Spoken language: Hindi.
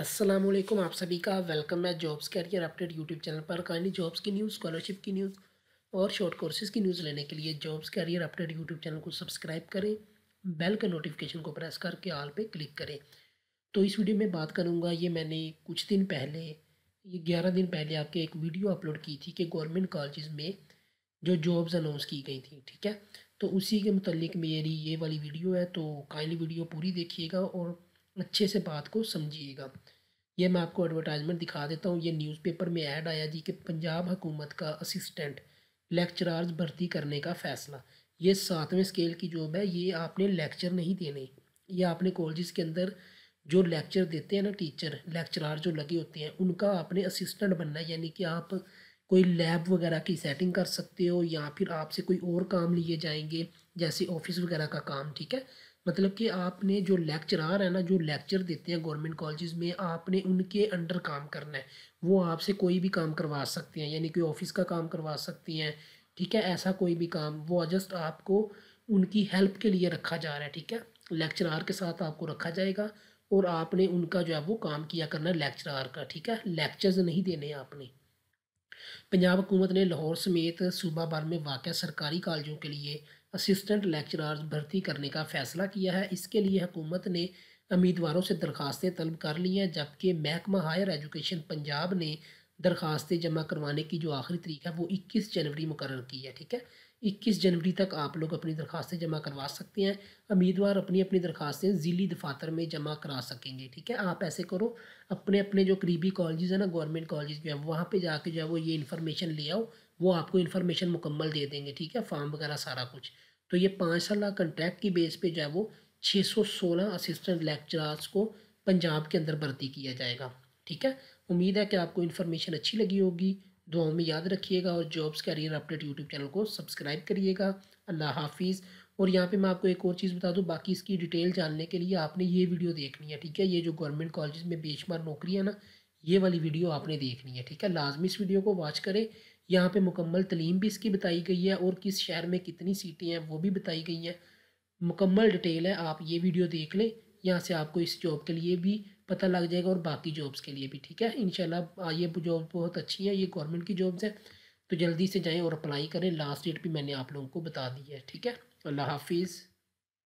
अस्सलाम वालेकुम आप सभी का वेलकम है jobs career update YouTube channel पर कहानी जॉब्स की न्यूज़ स्कॉलरशिप की न्यूज़ और शॉर्ट कोर्सेज़ की न्यूज़ लेने के लिए jobs career update YouTube channel को सब्सक्राइब करें बेल के नोटिफिकेशन को प्रेस करके आल पे क्लिक करें तो इस वीडियो में बात करूँगा ये मैंने कुछ दिन पहले ये ग्यारह दिन पहले आपके एक वीडियो अपलोड की थी कि गवर्नमेंट कॉलेज में जो जॉब्स अनाउंस की गई थी ठीक है तो उसी के मतलब मेरी ये वाली वीडियो है तो काइंडली वीडियो पूरी देखिएगा और अच्छे से बात को समझिएगा ये मैं आपको एडवर्टाइजमेंट दिखा देता हूँ ये न्यूज़पेपर में ऐड आया जी कि पंजाब हुकूमत का असिस्टेंट लेक्चरार्ज भर्ती करने का फ़ैसला ये सातवें स्केल की जॉब है ये आपने लेक्चर नहीं देने ये आपने कॉलेज़ के अंदर जो लेक्चर देते हैं ना टीचर लेक्चरार जो लगे होते हैं उनका आपने असिस्टेंट बनना है यानी कि आप कोई लैब वगैरह की सेटिंग कर सकते हो या फिर आपसे कोई और काम लिए जाएंगे जैसे ऑफिस वगैरह का काम ठीक है मतलब कि आपने जो लेक्चरार है ना जो लेक्चर देते हैं गवर्नमेंट कॉलेज में आपने उनके अंडर काम करना है वो आपसे कोई भी काम करवा सकते हैं यानी कि ऑफिस का काम करवा सकती हैं ठीक है ऐसा कोई भी काम वो जस्ट आपको उनकी हेल्प के लिए रखा जा रहा है ठीक है लेक्चरार के साथ आपको रखा जाएगा और आपने उनका जो है वो काम किया करना लेक्चरार का ठीक है लेक्चर्स नहीं देने आपने पंजाब हुकूमत ने लाहौर समेत सूबा भर में वाक़ सरकारी कॉलेजों के लिए असिस्टेंट लेक्चरार भर्ती करने का फैसला किया है इसके लिए हुकूमत ने उम्मीदवारों से दरखास्तें तलब कर ली हैं जबकि महकमा हायर एजुकेशन पंजाब ने दरखास्तें जमा करवाने की जो आखिरी तरीक है वो इक्कीस जनवरी मुकर की है ठीक है इक्कीस जनवरी तक आप लोग अपनी दरखास्तें जमा करवा सकते हैं उम्मीदवार अपनी अपनी दरखास्तें ज़िली दफातर में जमा करा सकेंगे ठीक है आप ऐसे करो अपने अपने जो करीबी कॉलेज हैं ना गवर्नमेंट कॉलेज जो है वहाँ पर जाके जो है वो ये इन्फॉर्मेशन ले आओ वो आपको इन्फॉर्मेशन मुकम्मल दे देंगे ठीक है फॉर्म वगैरह सारा कुछ तो ये पाँच साल कंट्रैक्ट की बेस पे जो है वो छः सौ सोलह असिस्टेंट लेक्चरार्स को पंजाब के अंदर भर्ती किया जाएगा ठीक है उम्मीद है कि आपको इन्फॉर्मेशन अच्छी लगी होगी दुआओं में याद रखिएगा और jobs career update YouTube channel को सब्सक्राइब करिएगा अल्लाह हाफिज़ और यहाँ पे मैं आपको एक और चीज़ बता दूँ बाकी इसकी डिटेल जानने के लिए आपने ये वीडियो देखनी है ठीक है ये जो गवर्नमेंट कॉलेज में बेशुमार नौकरी है ना ये वाली वीडियो आपने देखनी है ठीक है लाजमी इस वीडियो को वॉच करें यहाँ पे मुकम्मल तलीम भी इसकी बताई गई है और किस शहर में कितनी सीटें हैं वो भी बताई गई हैं मुकम्मल डिटेल है आप ये वीडियो देख लें यहाँ से आपको इस जॉब के लिए भी पता लग जाएगा और बाकी जॉब्स के लिए भी ठीक है इनशाला ये जॉब बहुत अच्छी है ये गवर्नमेंट की जॉब्स हैं तो जल्दी से जाएँ और अप्लाई करें लास्ट डेट भी मैंने आप लोगों को बता दी है ठीक है अल्लाह हाफिज़